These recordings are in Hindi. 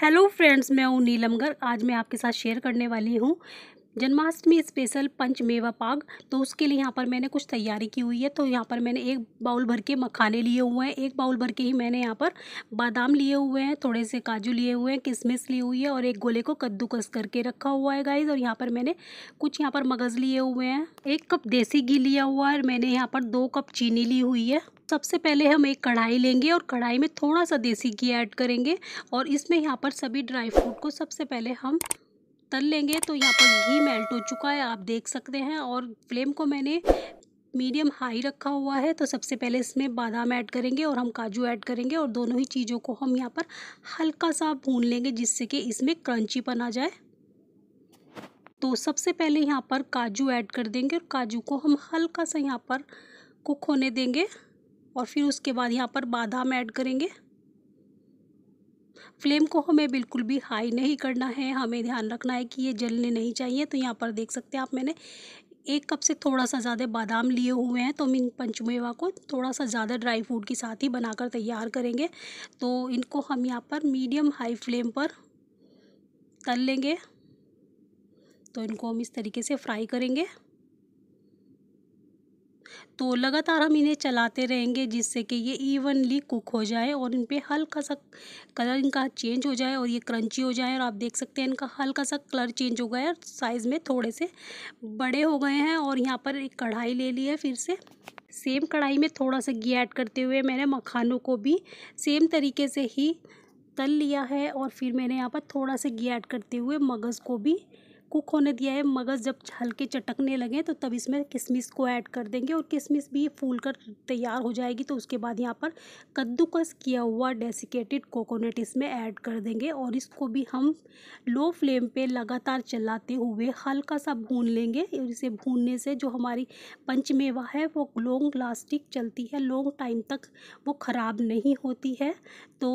हेलो फ्रेंड्स मैं हूँ नीलम गर्ग आज मैं आपके साथ शेयर करने वाली हूँ जन्माष्टमी स्पेशल पंचमेवा पाग तो उसके लिए यहाँ पर मैंने कुछ तैयारी की हुई है तो यहाँ पर मैंने एक बाउल भर के मखाने लिए हुए हैं एक बाउल भर के ही मैंने यहाँ पर बादाम लिए हुए हैं थोड़े से काजू लिए हुए हैं किशमिश लिए हुई है और एक गोले को कद्दूकस करके रखा हुआ है गाइज और यहाँ पर मैंने कुछ यहाँ पर मगज़ लिए हुए हैं एक कप देसी घी लिया हुआ है और मैंने यहाँ पर दो कप चीनी ली हुई है सबसे पहले हम एक कढ़ाई लेंगे और कढ़ाई में थोड़ा सा देसी घी ऐड करेंगे और इसमें यहाँ पर सभी ड्राई फ्रूट को सबसे पहले हम तल लेंगे तो यहाँ पर घी मेल्ट हो चुका है आप देख सकते हैं और फ्लेम को मैंने मीडियम हाई रखा हुआ है तो सबसे पहले इसमें बादाम ऐड करेंगे और हम काजू ऐड करेंगे और दोनों ही चीज़ों को हम यहाँ पर हल्का सा भून लेंगे जिससे कि इसमें क्रंचीपन आ जाए तो सबसे पहले यहाँ पर काजू ऐड कर देंगे और काजू को हम हल्का सा यहाँ पर कुक होने देंगे और फिर उसके बाद यहाँ पर बादाम ऐड करेंगे फ्लेम को हमें बिल्कुल भी हाई नहीं करना है हमें ध्यान रखना है कि ये जलने नहीं चाहिए तो यहाँ पर देख सकते हैं आप मैंने एक कप से थोड़ा सा ज़्यादा बादाम लिए हुए हैं तो हम इन पंचमेवा को थोड़ा सा ज़्यादा ड्राई फ्रूट के साथ ही बनाकर तैयार करेंगे तो इनको हम यहाँ पर मीडियम हाई फ्लेम पर तल लेंगे तो इनको हम इस तरीके से फ्राई करेंगे तो लगातार हम इन्हें चलाते रहेंगे जिससे कि ये इवनली कुक हो जाए और इन पर हल्का सा कलर इनका चेंज हो जाए और ये क्रंची हो जाए और आप देख सकते हैं इनका हल्का सा कलर चेंज हो गया है और साइज़ में थोड़े से बड़े हो गए हैं और यहाँ पर एक कढ़ाई ले ली है फिर से सेम कढ़ाई में थोड़ा सा घी ऐड करते हुए मैंने मखानों को भी सेम तरीके से ही तल लिया है और फिर मैंने यहाँ पर थोड़ा सा घी ऐड करते हुए मगज़ को भी कुक होने दिया है मगज़ जब हल्के चटकने लगे तो तब इसमें किशमिश को ऐड कर देंगे और किशमिश भी फूल कर तैयार हो जाएगी तो उसके बाद यहाँ पर कद्दूकस किया हुआ डेसिकेटेड कोकोनट इसमें ऐड कर देंगे और इसको भी हम लो फ्लेम पे लगातार चलाते हुए हल्का सा भून लेंगे और इसे भूनने से जो हमारी पंचमेवा है वो लॉन्ग लास्टिक चलती है लॉन्ग टाइम तक वो ख़राब नहीं होती है तो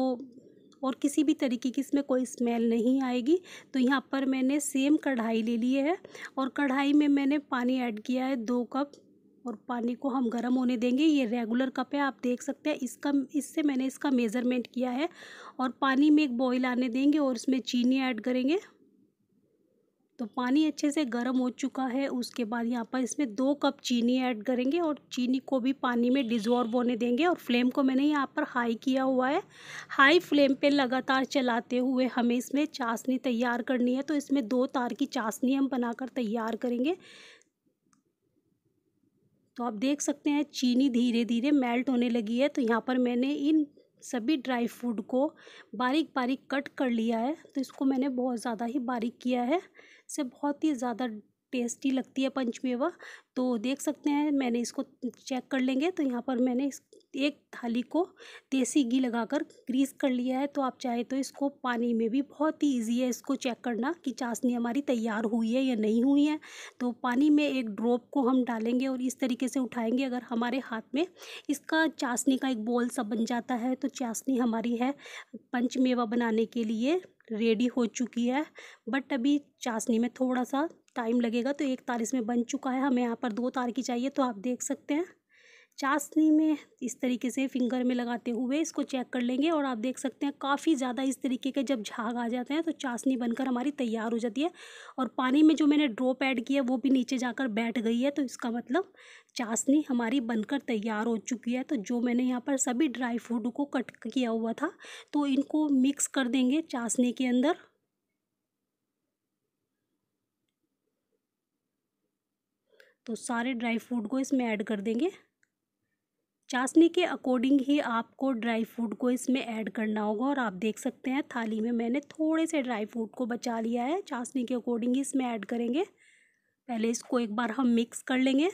और किसी भी तरीके की इसमें कोई स्मेल नहीं आएगी तो यहाँ पर मैंने सेम कढ़ाई ले ली है और कढ़ाई में मैंने पानी ऐड किया है दो कप और पानी को हम गर्म होने देंगे ये रेगुलर कप है आप देख सकते हैं इसका इससे मैंने इसका मेज़रमेंट किया है और पानी में एक बॉईल आने देंगे और इसमें चीनी ऐड करेंगे तो पानी अच्छे से गर्म हो चुका है उसके बाद यहाँ पर इसमें दो कप चीनी ऐड करेंगे और चीनी को भी पानी में डिजॉर्व होने देंगे और फ्लेम को मैंने यहाँ पर हाई किया हुआ है हाई फ्लेम पे लगातार चलाते हुए हमें इसमें चाशनी तैयार करनी है तो इसमें दो तार की चाशनी हम बनाकर तैयार करेंगे तो आप देख सकते हैं चीनी धीरे धीरे मेल्ट होने लगी है तो यहाँ पर मैंने इन सभी ड्राई फ्रूट को बारीक बारीक कट कर लिया है तो इसको मैंने बहुत ज़्यादा ही बारीक किया है इससे बहुत ही ज़्यादा टेस्टी लगती है पंचमेवा तो देख सकते हैं मैंने इसको चेक कर लेंगे तो यहाँ पर मैंने इस एक थाली को देसी घी लगाकर ग्रीस कर लिया है तो आप चाहे तो इसको पानी में भी बहुत ही ईजी है इसको चेक करना कि चाशनी हमारी तैयार हुई है या नहीं हुई है तो पानी में एक ड्रॉप को हम डालेंगे और इस तरीके से उठाएंगे अगर हमारे हाथ में इसका चाशनी का एक बॉल सा बन जाता है तो चाशनी हमारी है पंचमेवा बनाने के लिए रेडी हो चुकी है बट अभी चाशनी में थोड़ा सा टाइम लगेगा तो एक तार इसमें बन चुका है हमें यहाँ पर दो तार की चाहिए तो आप देख सकते हैं चाशनी में इस तरीके से फिंगर में लगाते हुए इसको चेक कर लेंगे और आप देख सकते हैं काफ़ी ज़्यादा इस तरीके के जब झाग आ जाते हैं तो चाशनी बनकर हमारी तैयार हो जाती है और पानी में जो मैंने ड्रॉप ऐड किया वो भी नीचे जाकर बैठ गई है तो इसका मतलब चाशनी हमारी बनकर तैयार हो चुकी है तो जो मैंने यहाँ पर सभी ड्राई फ्रूट को कट किया हुआ था तो इनको मिक्स कर देंगे चाशनी के अंदर तो सारे ड्राई फ्रूट को इसमें ऐड कर देंगे चाशनी के अकॉर्डिंग ही आपको ड्राई फ्रूट को इसमें ऐड करना होगा और आप देख सकते हैं थाली में मैंने थोड़े से ड्राई फ्रूट को बचा लिया है चाशनी के अकॉर्डिंग ही इसमें ऐड करेंगे पहले इसको एक बार हम मिक्स कर लेंगे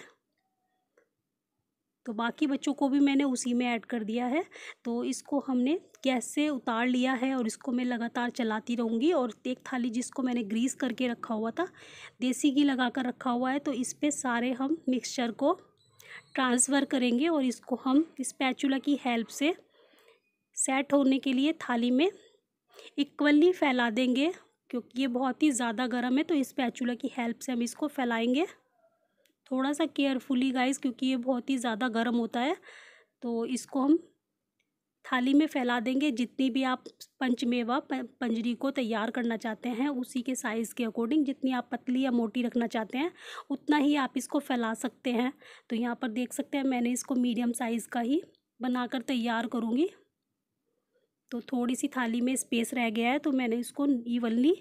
तो बाकी बच्चों को भी मैंने उसी में ऐड कर दिया है तो इसको हमने गैस से उतार लिया है और इसको मैं लगातार चलाती रहूँगी और एक थाली जिसको मैंने ग्रीस करके रखा हुआ था देसी घी लगा कर रखा हुआ है तो इस पर सारे हम मिक्सचर को ट्रांसफ़र करेंगे और इसको हम स्पैचुला की हेल्प से सेट होने के लिए थाली में इक्वली फैला देंगे क्योंकि ये बहुत ही ज़्यादा गर्म है तो इस पैचूला की हेल्प से हम इसको फैलाएंगे थोड़ा सा केयरफुली गाइस क्योंकि ये बहुत ही ज़्यादा गर्म होता है तो इसको हम थाली में फैला देंगे जितनी भी आप पंचमेवा पंजरी को तैयार करना चाहते हैं उसी के साइज़ के अकॉर्डिंग जितनी आप पतली या मोटी रखना चाहते हैं उतना ही आप इसको फैला सकते हैं तो यहाँ पर देख सकते हैं मैंने इसको मीडियम साइज़ का ही बनाकर तैयार करूँगी तो थोड़ी सी थाली में स्पेस रह गया है तो मैंने इसको इवनली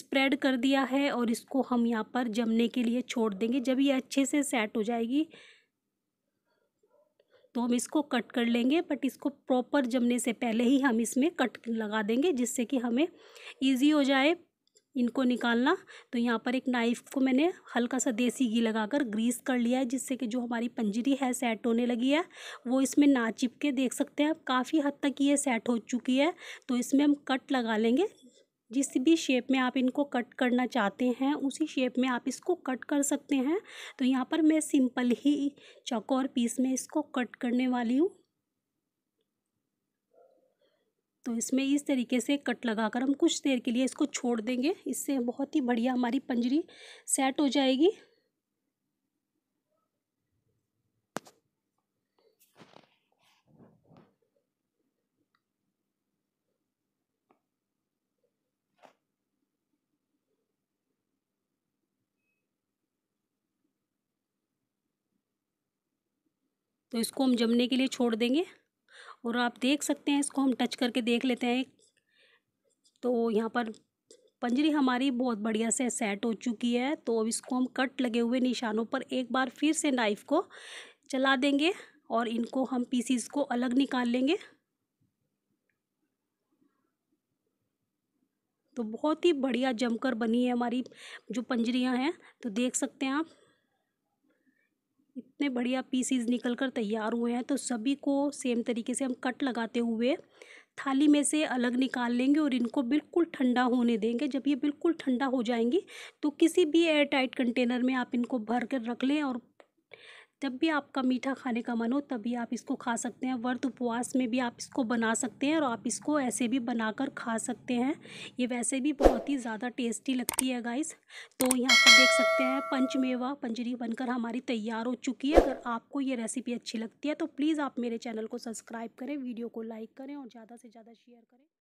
स्प्रेड कर दिया है और इसको हम यहाँ पर जमने के लिए छोड़ देंगे जब ये अच्छे से सेट हो जाएगी तो हम इसको कट कर लेंगे बट इसको प्रॉपर जमने से पहले ही हम इसमें कट लगा देंगे जिससे कि हमें ईजी हो जाए इनको निकालना तो यहाँ पर एक नाइफ़ को मैंने हल्का सा देसी घी लगाकर ग्रीस कर लिया है जिससे कि जो हमारी पंजरी है सेट होने लगी है वो इसमें ना चिपके देख सकते हैं काफ़ी हद तक ये सेट हो चुकी है तो इसमें हम कट लगा लेंगे जिस भी शेप में आप इनको कट करना चाहते हैं उसी शेप में आप इसको कट कर सकते हैं तो यहाँ पर मैं सिंपल ही चौकोर पीस में इसको कट करने वाली हूँ तो इसमें इस तरीके से कट लगाकर हम कुछ देर के लिए इसको छोड़ देंगे इससे बहुत ही बढ़िया हमारी पंजरी सेट हो जाएगी तो इसको हम जमने के लिए छोड़ देंगे और आप देख सकते हैं इसको हम टच करके देख लेते हैं तो यहाँ पर पंजरी हमारी बहुत बढ़िया से सेट हो चुकी है तो अब इसको हम कट लगे हुए निशानों पर एक बार फिर से नाइफ़ को चला देंगे और इनको हम पीसीस को अलग निकाल लेंगे तो बहुत ही बढ़िया जमकर बनी है हमारी जो पंजरियां हैं तो देख सकते हैं आप इतने बढ़िया पीसीज निकल कर तैयार हुए हैं तो सभी को सेम तरीके से हम कट लगाते हुए थाली में से अलग निकाल लेंगे और इनको बिल्कुल ठंडा होने देंगे जब ये बिल्कुल ठंडा हो जाएंगी तो किसी भी एयर टाइट कंटेनर में आप इनको भर कर रख लें और जब भी आपका मीठा खाने का मन हो तभी आप इसको खा सकते हैं व्रत उपवास में भी आप इसको बना सकते हैं और आप इसको ऐसे भी बनाकर खा सकते हैं ये वैसे भी बहुत ही ज़्यादा टेस्टी लगती है गाइस तो यहाँ पर देख सकते हैं पंचमेवा पंजरी बनकर हमारी तैयार हो चुकी है अगर आपको ये रेसिपी अच्छी लगती है तो प्लीज़ आप मेरे चैनल को सब्सक्राइब करें वीडियो को लाइक करें और ज़्यादा से ज़्यादा शेयर करें